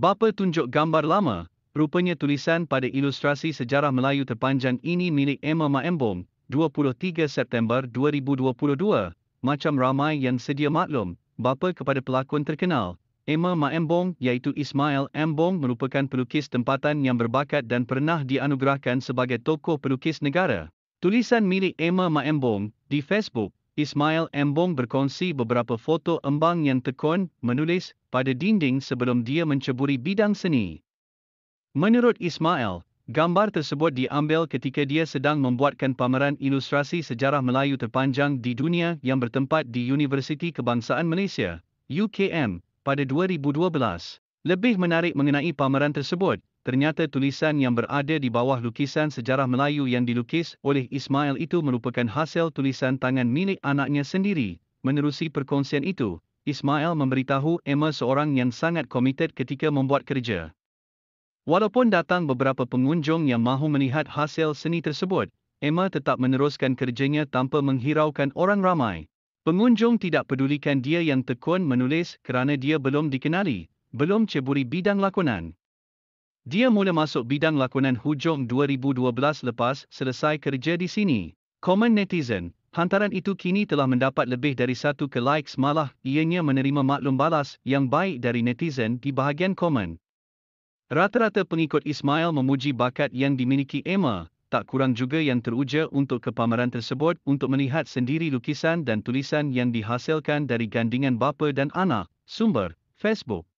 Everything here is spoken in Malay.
Bapa tunjuk gambar lama, rupanya tulisan pada ilustrasi sejarah Melayu terpanjang ini milik Emma Maembom, 23 September 2022. Macam ramai yang sedia maklum, bapa kepada pelakon terkenal, Emma Maembom iaitu Ismail Embom merupakan pelukis tempatan yang berbakat dan pernah dianugerahkan sebagai tokoh pelukis negara. Tulisan milik Emma Maembom di Facebook Ismail Embong berkongsi beberapa foto embang yang tekun, menulis, pada dinding sebelum dia menceburi bidang seni. Menurut Ismail, gambar tersebut diambil ketika dia sedang membuatkan pameran ilustrasi sejarah Melayu terpanjang di dunia yang bertempat di Universiti Kebangsaan Malaysia, UKM, pada 2012. Lebih menarik mengenai pameran tersebut, ternyata tulisan yang berada di bawah lukisan sejarah Melayu yang dilukis oleh Ismail itu merupakan hasil tulisan tangan milik anaknya sendiri. Menerusi perkongsian itu, Ismail memberitahu Emma seorang yang sangat komited ketika membuat kerja. Walaupun datang beberapa pengunjung yang mahu melihat hasil seni tersebut, Emma tetap meneruskan kerjanya tanpa menghiraukan orang ramai. Pengunjung tidak pedulikan dia yang tekun menulis kerana dia belum dikenali, belum ceburi bidang lakonan. Dia mula masuk bidang lakonan hujung 2012 lepas selesai kerja di sini. Komen netizen, hantaran itu kini telah mendapat lebih dari satu ke likes malah ianya menerima maklum balas yang baik dari netizen di bahagian komen. Rata-rata pengikut Ismail memuji bakat yang dimiliki Emma, tak kurang juga yang teruja untuk kepameran tersebut untuk melihat sendiri lukisan dan tulisan yang dihasilkan dari gandingan bapa dan anak. Sumber, Facebook.